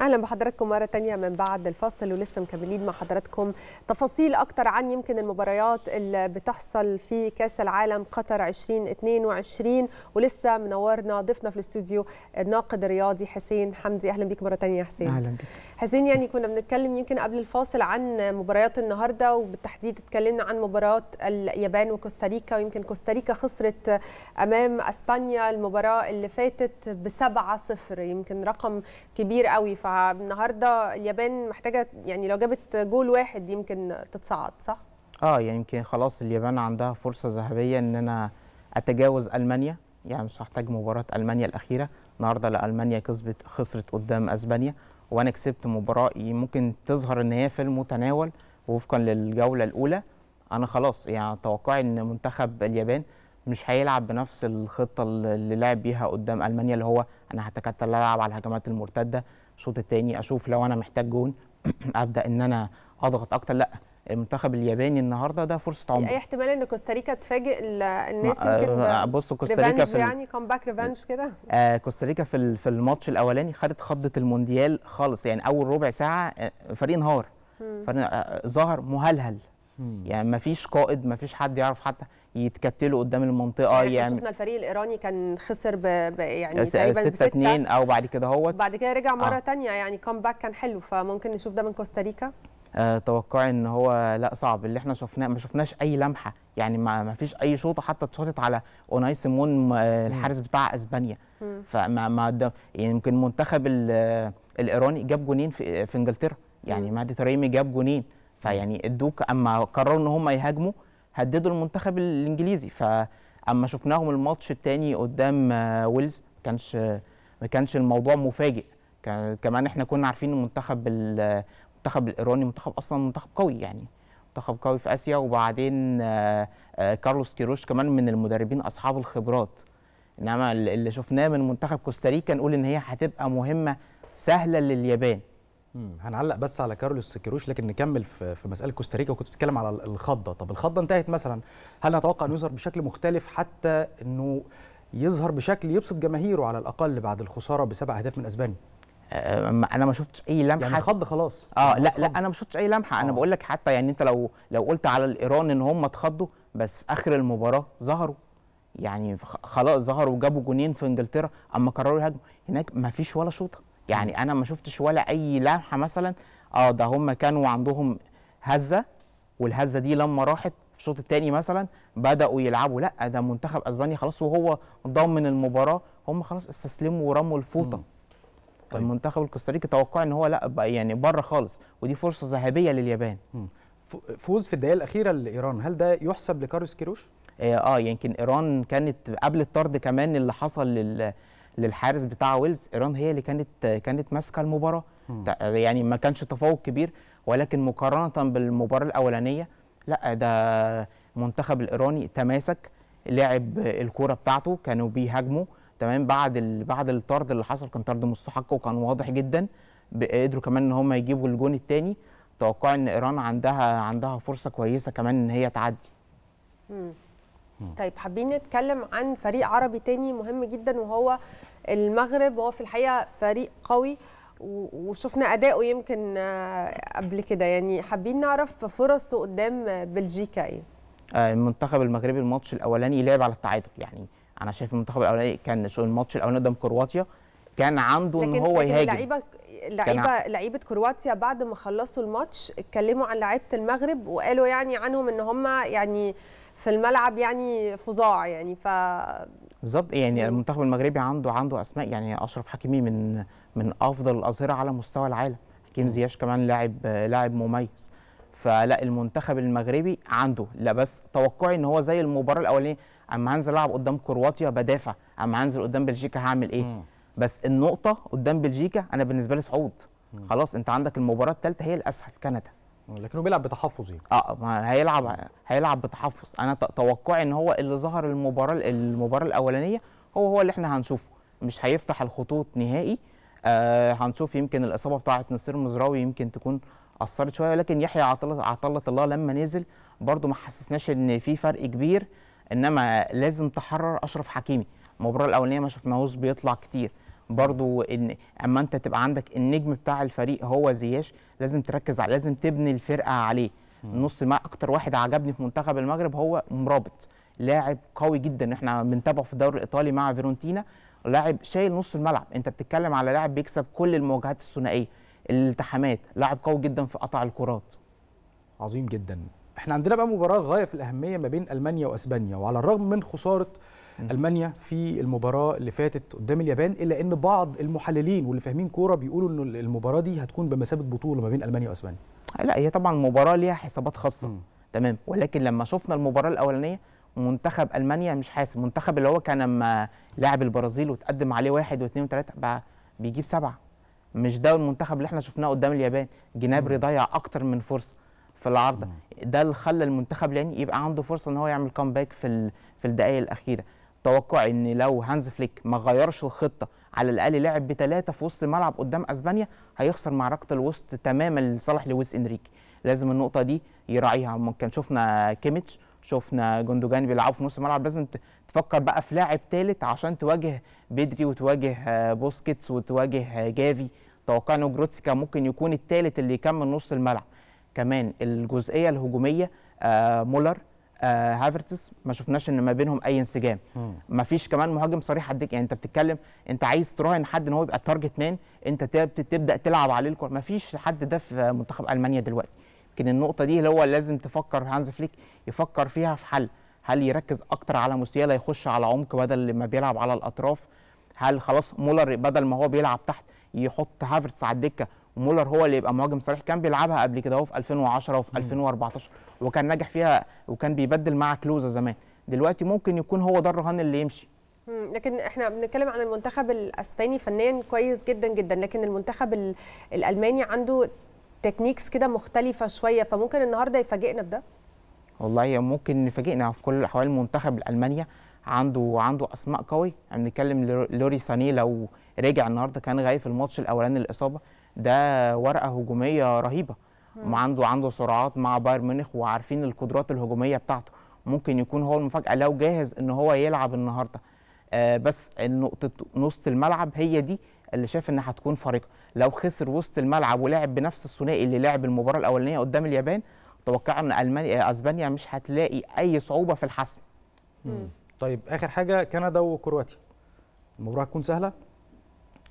اهلا بحضراتكم مره تانية من بعد الفاصل ولسه مكملين مع حضراتكم تفاصيل اكتر عن يمكن المباريات اللي بتحصل في كاس العالم قطر 2022 ولسه منورنا ضيفنا في الاستوديو الناقد الرياضي حسين حمدي اهلا بيك مره تانية حسين اهلا بيك حسين يعني كنا بنتكلم يمكن قبل الفاصل عن مباريات النهارده وبالتحديد اتكلمنا عن مباراه اليابان وكوستاريكا ويمكن كوستاريكا خسرت امام اسبانيا المباراه اللي فاتت ب 7-0 يمكن رقم كبير قوي ف فالنهارده اليابان محتاجه يعني لو جابت جول واحد يمكن تتصعد صح؟ اه يعني يمكن خلاص اليابان عندها فرصه ذهبيه ان انا اتجاوز المانيا يعني مش هحتاج مباراه المانيا الاخيره النهارده لا المانيا كسبت خسرت قدام اسبانيا وانا كسبت مباراه ممكن تظهر ان هي في المتناول وفقا للجوله الاولى انا خلاص يعني توقعي ان منتخب اليابان مش هيلعب بنفس الخطه اللي لعب بيها قدام المانيا اللي هو انا هتكتل العب على الهجمات المرتده الشوط الثاني اشوف لو انا محتاج جون ابدا ان انا اضغط اكتر لا المنتخب الياباني النهارده ده فرصه عمر اي احتمال ان كوستاريكا تفاجئ الناس يمكن آه، آه، بص كوستاريكا في يعني كومباك ريفانش كده آه كوستاريكا في في الماتش الاولاني خدت خضه المونديال خالص يعني اول ربع ساعه آه، فريق انهار فريق ظهر مهلهل يعني ما فيش قائد ما فيش حد يعرف حتى يتكتلوا قدام المنطقه يعني يعمل شفنا الفريق الايراني كان خسر ب... ب... يعني آه، تقريبا 6 2 او بعد كده هوت بعد كده رجع مره آه. تانية يعني باك كان حلو فممكن نشوف ده من كوستاريكا آه توقعي ان هو لا صعب اللي احنا شفناه ما شفناش اي لمحه يعني ما, ما فيش اي شوطه حتى اتشاطت على اوناي سيمون آه، الحارس بتاع اسبانيا فما ما ده يعني يمكن المنتخب آه، الايراني جاب جونين في, في انجلترا يعني مهدي تريمي جاب جونين فيعني ادوك اما قرروا ان هم يهاجموا هددوا المنتخب الانجليزي فاما شفناهم الماتش الثاني قدام ويلز ما كانش ما كانش الموضوع مفاجئ كمان احنا كنا عارفين المنتخب المنتخب الايراني منتخب اصلا منتخب قوي يعني منتخب قوي في اسيا وبعدين آه، كارلوس كيروش كمان من المدربين اصحاب الخبرات انما اللي شفناه من منتخب كوستاريكا نقول ان هي هتبقى مهمه سهله لليابان هنعلق بس على كارلوس كيروش لكن نكمل في مساله كوستاريكا وكنت بتتكلم على الخضه طب الخضه انتهت مثلا هل نتوقع انه يظهر بشكل مختلف حتى انه يظهر بشكل يبسط جماهيره على الاقل بعد الخساره بسبع اهداف من اسبانيا انا ما شفتش اي لمحه يعني خض خلاص اه لا لا انا ما شفتش اي لمحه آه. انا بقول لك حتى يعني انت لو لو قلت على الايران ان هم اتخضوا بس في اخر المباراه ظهروا يعني خلاص ظهروا وجابوا جونين في انجلترا اما قرروا يهاجموا هناك ما فيش ولا شوطه يعني انا ما شفتش ولا اي لمحه مثلا اه ده هم كانوا عندهم هزه والهزه دي لما راحت في الشوط الثاني مثلا بداوا يلعبوا لا ده منتخب اسبانيا خلاص وهو ضامن المباراه هم خلاص استسلموا ورموا الفوطه طيب. طيب. المنتخب الكوستاريكي توقع ان هو لا بقى يعني بره خالص ودي فرصه ذهبيه لليابان فوز في الدقيقه الاخيره لايران هل ده يحسب لكاروس كيروش آه،, اه يمكن ايران كانت قبل الطرد كمان اللي حصل لل للحارس بتاع ويلز ايران هي اللي كانت كانت ماسكه المباراه يعني ما كانش تفوق كبير ولكن مقارنه بالمباراه الاولانيه لا ده المنتخب الايراني تماسك لعب الكوره بتاعته كانوا بيهاجموا تمام بعد بعد الطرد اللي حصل كان طرد مستحق وكان واضح جدا قدروا كمان ان هم يجيبوا الجون الثاني توقع ان ايران عندها عندها فرصه كويسه كمان ان هي تعدي. طيب حابين نتكلم عن فريق عربي تاني مهم جدا وهو المغرب وهو في الحقيقه فريق قوي وشفنا اداؤه يمكن آه، قبل كده يعني حابين نعرف فرصه قدام بلجيكا ايه آه، المنتخب المغربي الماتش الاولاني لعب على التعادل يعني انا شايف المنتخب الاولاني كان الماتش الاولاني قدام كرواتيا كان عنده ان هو يهاجم لعيبه لعيبه لعيبه كرواتيا بعد ما خلصوا الماتش اتكلموا عن لعيبه المغرب وقالوا يعني عنهم ان هم يعني في الملعب يعني فظاع يعني ف بالظبط يعني المنتخب المغربي عنده عنده اسماء يعني اشرف حكيمي من من افضل الاظهره على مستوى العالم حكيم زياش كمان لاعب لاعب مميز فلا المنتخب المغربي عنده لا بس توقعي ان هو زي المباراه الاولانيه اما هنزل العب قدام كرواتيا بدافع اما هنزل قدام بلجيكا هعمل ايه م. بس النقطه قدام بلجيكا انا بالنسبه لي صعود خلاص انت عندك المباراه الثالثه هي الاسهل كندا لكنه بيلعب بتحفظ يعني اه ما هيلعب هيلعب بتحفظ انا توقعي ان هو اللي ظهر المباراه المباراه الاولانيه هو هو اللي احنا هنشوفه مش هيفتح الخطوط نهائي آه هنشوف يمكن الاصابه بتاعه نصير مزراوي يمكن تكون اثرت شويه ولكن يحيى عطله عطله الله لما نزل برده ما حسسناش ان في فرق كبير انما لازم تحرر اشرف حكيمي المباراه الاولانيه ما شفناهوش بيطلع كتير برضو ان اما انت تبقى عندك النجم بتاع الفريق هو زياش لازم تركز على لازم تبني الفرقه عليه نص ما اكتر واحد عجبني في منتخب المغرب هو مرابط لاعب قوي جدا احنا بنتابعه في الدوري الايطالي مع فيرونتينا لاعب شايل نص الملعب انت بتتكلم على لاعب بيكسب كل المواجهات الثنائيه الالتحامات لاعب قوي جدا في قطع الكرات عظيم جدا احنا عندنا بقى مباراه غايه في الاهميه ما بين المانيا واسبانيا وعلى الرغم من خساره المانيا في المباراه اللي فاتت قدام اليابان الا ان بعض المحللين واللي فاهمين كوره بيقولوا ان المباراه دي هتكون بمثابه بطوله ما بين المانيا واسبانيا لا هي طبعا مباراه ليها حسابات خاصه م. تمام ولكن لما شفنا المباراه الاولانيه منتخب المانيا مش حاسب منتخب اللي هو كان لما لاعب البرازيل وتقدم عليه واحد واثنين وثلاثه بقى بيجيب سبعه مش ده المنتخب اللي احنا شفناه قدام اليابان جنابري ضيع اكتر من فرصه في العارضه ده اللي خلى المنتخب الياباني يبقى عنده فرصه ان هو يعمل كامباك في في الدقائق الاخيره توقعي ان لو هانز فليك ما غيرش الخطه على الاقل لعب بثلاثه في وسط الملعب قدام اسبانيا هيخسر معركه الوسط تماما لصالح لويس انريكي لازم النقطه دي يراعيها ممكن كان شفنا كيميتش شفنا جندوجان بيلعبوا في نص الملعب لازم تفكر بقى في لاعب ثالث عشان تواجه بدري وتواجه بوسكيتس وتواجه جافي توقع ان جروتسي كان ممكن يكون الثالث اللي يكمل نص الملعب كمان الجزئيه الهجوميه آه، مولر آه، هافرتس ما شفناش ان ما بينهم اي انسجام ما فيش كمان مهاجم صريح قدك إيه. يعني انت بتتكلم انت عايز تراهن حد ان هو يبقى التارجت مان انت تبدا تلعب عليه الكره ما فيش حد ده في منتخب المانيا دلوقتي يمكن النقطه دي اللي هو لازم تفكر هانز فليك يفكر فيها في حل هل يركز اكتر على موسيالا يخش على عمق بدل ما بيلعب على الاطراف هل خلاص مولر بدل ما هو بيلعب تحت يحط هافرتس على الدكه ومولر هو اللي يبقى مهاجم صريح كان بيلعبها قبل كده هو في 2010 وفي 2014 وكان ناجح فيها وكان بيبدل مع كلوزا زمان دلوقتي ممكن يكون هو ده الرهان اللي يمشي لكن احنا بنتكلم عن المنتخب الاسباني فنيا كويس جدا جدا لكن المنتخب الالماني عنده تكنيكس كده مختلفه شويه فممكن النهارده يفاجئنا بده والله ممكن يفاجئنا في كل احوال المنتخب الالمانيا عنده عنده اسماء قوي احنا يعني بنتكلم لوري ساني لو رجع النهارده كان غايب في الماتش الاولاني الاصابه ده ورقه هجوميه رهيبه عنده عنده سرعات مع بايرن ميونخ وعارفين القدرات الهجوميه بتاعته ممكن يكون هو المفاجاه لو جاهز ان هو يلعب النهارده آه بس نقطه نص الملعب هي دي اللي شايف انها هتكون فارقه لو خسر وسط الملعب ولعب بنفس الثنائي اللي لعب المباراه الاولانيه قدام اليابان توقع ان المانيا آه، اسبانيا مش هتلاقي اي صعوبه في الحسم طيب اخر حاجه كندا وكرواتيا المباراه هتكون سهله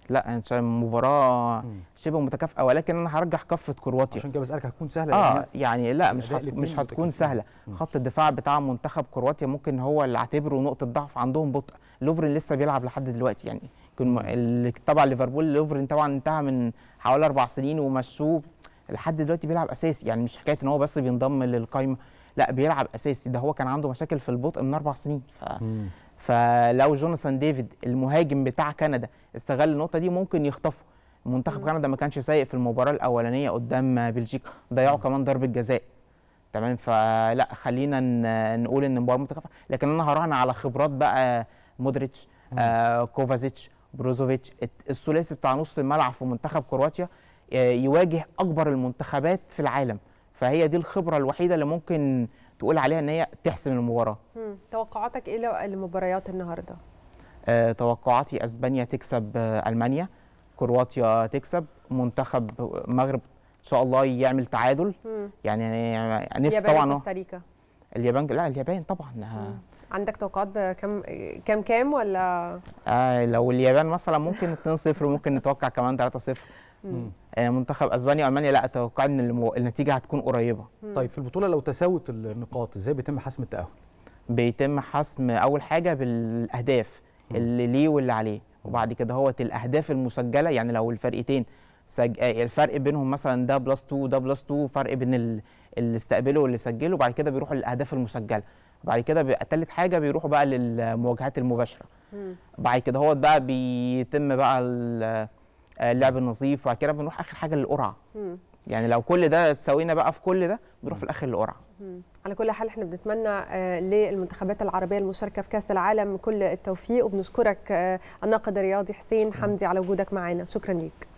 لا يعني انت مباراه شبه متكافئه ولكن انا هرجح كفه كرواتيا عشان كده بسالك هتكون سهله اه يعني, يعني لا مش مش هتكون سهله خط الدفاع بتاع منتخب كرواتيا ممكن هو اللي اعتبره نقطه ضعف عندهم بطء لوفرين لسه بيلعب لحد دلوقتي يعني اللي طبعا ليفربول لوفرين طبعا انتهى من حوالي اربع سنين ومشوه لحد دلوقتي بيلعب اساسي يعني مش حكايه ان هو بس بينضم للقايمه لا بيلعب اساسي ده هو كان عنده مشاكل في البطء من اربع سنين ف... فلو جوناثان ديفيد المهاجم بتاع كندا استغل النقطه دي ممكن يخطفه منتخب كندا ما كانش سيء في المباراه الاولانيه قدام بلجيكا ضيعوا كمان ضربه جزاء تمام فلا خلينا نقول ان المباراه متكافئه لكن انا هراهن على خبرات بقى مودريتش آه كوفازيتش بروزوفيتش الثلاثي بتاع نص الملعب في منتخب كرواتيا آه، يواجه اكبر المنتخبات في العالم فهي دي الخبره الوحيده اللي ممكن تقول عليها ان هي تحسم المباراه توقعاتك ايه لمباريات النهارده آه، توقعاتي اسبانيا تكسب آه، المانيا كرواتيا تكسب منتخب المغرب ان شاء الله يعمل تعادل مم. يعني نفسي طبعا اليابان كوستاريكا اليابان لا اليابان طبعا آه. عندك توقعات بكام كام كام ولا آه لو اليابان مثلا ممكن 2-0 ممكن نتوقع كمان 3-0 آه، منتخب اسبانيا والمانيا لا اتوقع ان النتيجه هتكون قريبه طيب في البطوله لو تساوت النقاط ازاي بيتم حسم التاهل بيتم حسم اول حاجه بالاهداف اللي ليه واللي عليه وبعد كده هوت الاهداف المسجله يعني لو الفرقتين سج... آه، الفرق بينهم مثلا ده بلس 2 وده بلس 2 فرق بين ال... اللي استقبله واللي سجله وبعد كده بيروحوا للاهداف المسجله بعد كده ثالث حاجه بيروحوا بقى للمواجهات المباشره بعد كده هوت بقى بيتم بقى آه، اللعب النظيف وبعد كده بنروح اخر حاجه للقرعه يعني لو كل ده تساوينا بقى في كل ده بنروح في الاخر للقرعه على كل حال احنا بنتمنى آه، للمنتخبات العربيه المشاركه في كاس العالم كل التوفيق وبنشكرك آه، الناقد الرياضي حسين حمدي على وجودك معنا شكرا ليك